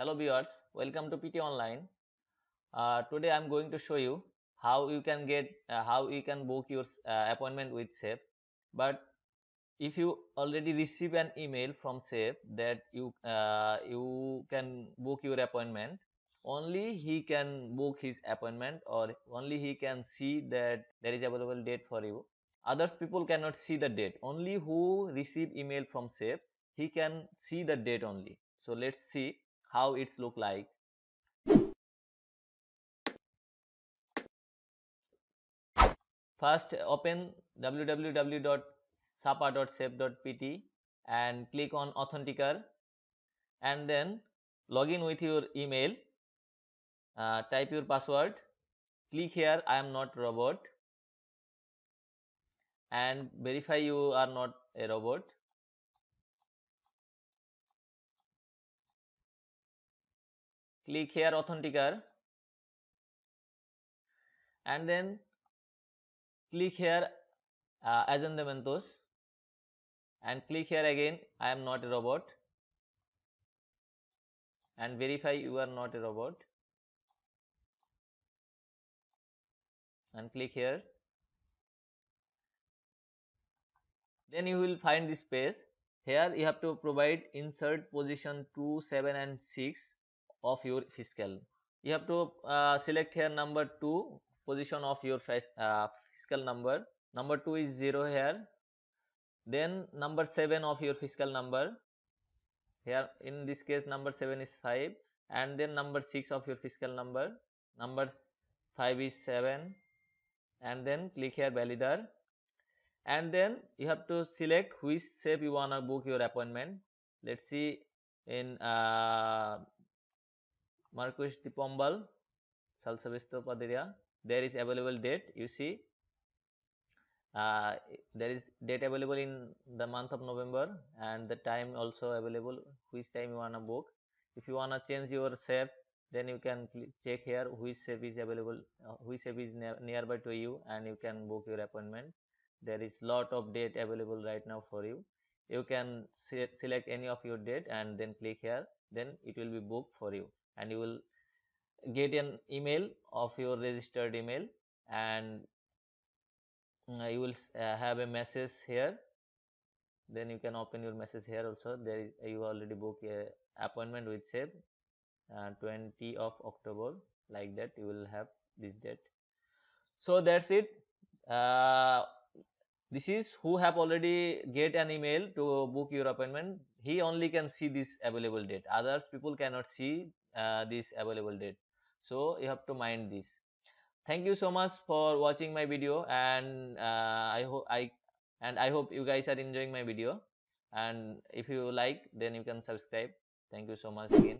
hello viewers welcome to pt online uh, today i'm going to show you how you can get uh, how you can book your uh, appointment with safe but if you already receive an email from safe that you uh, you can book your appointment only he can book his appointment or only he can see that there is available date for you others people cannot see the date only who receive email from safe he can see the date only so let's see how it's look like first open www.sapa.sep.pt and click on authenticator and then login with your email uh, type your password click here i am not robot and verify you are not a robot click here authenticator and then click here uh, the Mentos and click here again I am not a robot and verify you are not a robot and click here then you will find this page here you have to provide insert position 2 7 and 6 of your fiscal. You have to uh, select here number 2 position of your uh, fiscal number. Number 2 is 0 here. Then number 7 of your fiscal number. Here in this case number 7 is 5 and then number 6 of your fiscal number. Number 5 is 7 and then click here validator and then you have to select which shape you wanna book your appointment let's see in uh, Marquis de Pombal, Salsavisto Padilla. There is available date, you see. Uh, there is date available in the month of November and the time also available which time you wanna book. If you wanna change your shape, then you can check here which shape is available, uh, which shape is nearby to you and you can book your appointment. There is lot of date available right now for you you can se select any of your date and then click here then it will be booked for you and you will get an email of your registered email and uh, you will uh, have a message here then you can open your message here also there is, you already book a appointment with save uh, 20 of october like that you will have this date so that's it uh, this is who have already get an email to book your appointment he only can see this available date others people cannot see uh, this available date so you have to mind this thank you so much for watching my video and uh, i hope i and i hope you guys are enjoying my video and if you like then you can subscribe thank you so much again